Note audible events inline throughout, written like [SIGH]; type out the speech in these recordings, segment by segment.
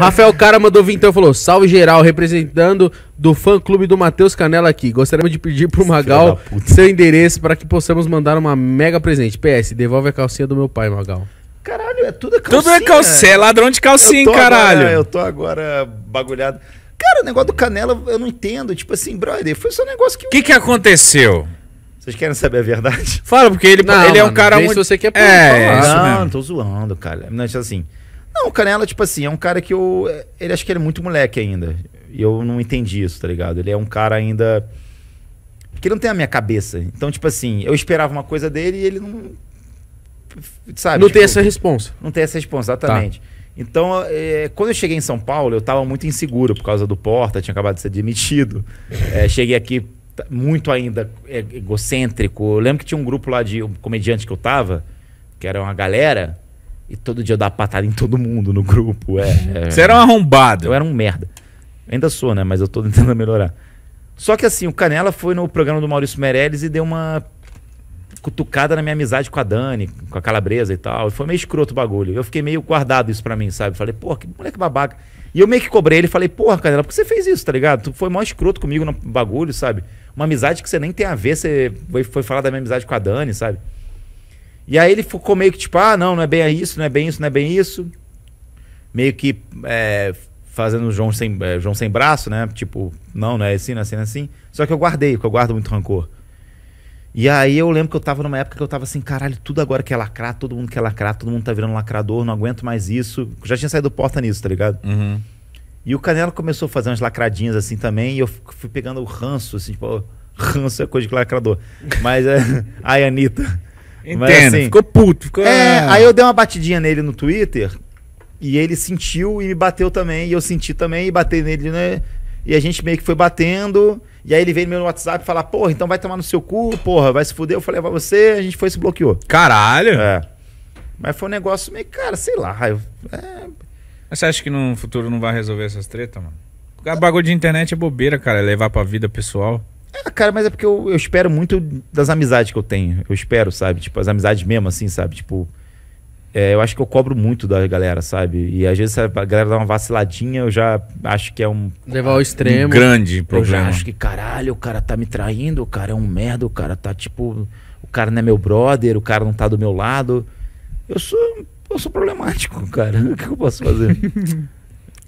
Rafael Cara mandou vir e então, falou: Salve geral, representando do fã clube do Matheus Canela aqui. Gostaríamos de pedir pro Magal seu endereço para que possamos mandar uma mega presente. PS, devolve a calcinha do meu pai, Magal. Caralho, é tudo calcinha. Tudo é calcinha, é ladrão de calcinha, eu caralho. Agora, eu tô agora bagulhado. Cara, o negócio do Canela eu não entendo. Tipo assim, brother, foi só um negócio que. O que, que aconteceu? Vocês querem saber a verdade? Fala, porque ele, não, ele mano, é um cara muito. Se você quer é, falar. Não, tô zoando, cara. Não, tipo assim. Não, o Canela, tipo assim, é um cara que eu. É, ele acho que ele é muito moleque ainda. E eu não entendi isso, tá ligado? Ele é um cara ainda. que não tem a minha cabeça. Então, tipo assim, eu esperava uma coisa dele e ele não. Sabe? Não tipo, tem essa resposta. Não tem essa resposta, exatamente. Tá. Então, é, quando eu cheguei em São Paulo, eu tava muito inseguro por causa do Porta, tinha acabado de ser demitido. [LAUGHS] É, cheguei aqui muito ainda é, egocêntrico. Eu lembro que tinha um grupo lá de um comediante que eu tava, que era uma galera e todo dia eu dava patada em todo mundo no grupo. É, é, Você era um arrombado. Eu era um merda. Ainda sou, né? Mas eu tô tentando melhorar. Só que assim, o Canela foi no programa do Maurício Meirelles e deu uma cutucada na minha amizade com a Dani, com a Calabresa e tal. foi meio escroto o bagulho. Eu fiquei meio guardado isso pra mim, sabe? Falei, porra, que moleque babaca. E eu meio que cobrei ele falei, porra, Canela, por que você fez isso, tá ligado? Tu foi mó escroto comigo no bagulho, sabe? Uma amizade que você nem tem a ver, você foi falar da minha amizade com a Dani, sabe? E aí ele ficou meio que tipo, ah, não, não é bem isso, não é bem isso, não é bem isso. Meio que é, fazendo o João sem, é, João sem braço, né? Tipo, não, não é assim, não é assim, não é assim. Só que eu guardei, porque eu guardo muito rancor. E aí eu lembro que eu tava numa época que eu tava assim, caralho, tudo agora quer lacrar, todo mundo quer lacrar, todo mundo tá virando lacrador, não aguento mais isso. Já tinha saído porta nisso, tá ligado? Uhum. E o Canelo começou a fazer umas lacradinhas assim também, e eu fui pegando o ranço, assim, tipo, ranço é coisa de lacrador. Mas é. [LAUGHS] Ai, Anitta. Entendo, assim, ficou puto. Ficou... É, aí eu dei uma batidinha nele no Twitter e ele sentiu e me bateu também. E eu senti também e batei nele, né? E a gente meio que foi batendo. E aí ele veio no meu WhatsApp falar, porra, então vai tomar no seu cu, porra, vai se fuder. Eu falei, vai é você, a gente foi e se bloqueou. Caralho! É. Mas foi um negócio meio, cara, sei lá. Eu, é... Mas você acha que no futuro não vai resolver essas tretas, mano? O bagulho de internet é bobeira, cara. É levar pra vida pessoal. Ah, cara, mas é porque eu, eu espero muito das amizades que eu tenho. Eu espero, sabe? Tipo, as amizades mesmo, assim, sabe? Tipo, é, eu acho que eu cobro muito da galera, sabe? E às vezes a galera dá uma vaciladinha, eu já acho que é um. Levar ao extremo. Um grande problema. Eu já acho que, caralho, o cara tá me traindo, o cara é um merda, o cara tá tipo. O cara não é meu brother, o cara não tá do meu lado. Eu sou. Eu sou problemático, [LAUGHS] cara. O que eu posso fazer?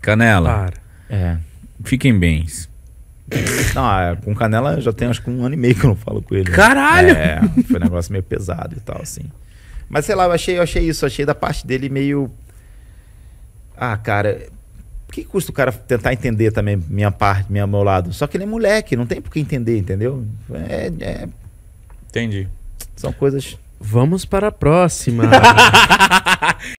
Canela. Para. É. Fiquem bens. Não, é, com Canela já tem acho que um ano e meio que eu não falo com ele. Né? Caralho! Né? É, foi um negócio meio pesado e tal, assim. Mas sei lá, eu achei, eu achei isso, achei da parte dele meio. Ah, cara, o que custa o cara tentar entender também minha parte, minha, meu lado? Só que ele é moleque, não tem por que entender, entendeu? É, é... Entendi. São coisas. Vamos para a próxima. [LAUGHS]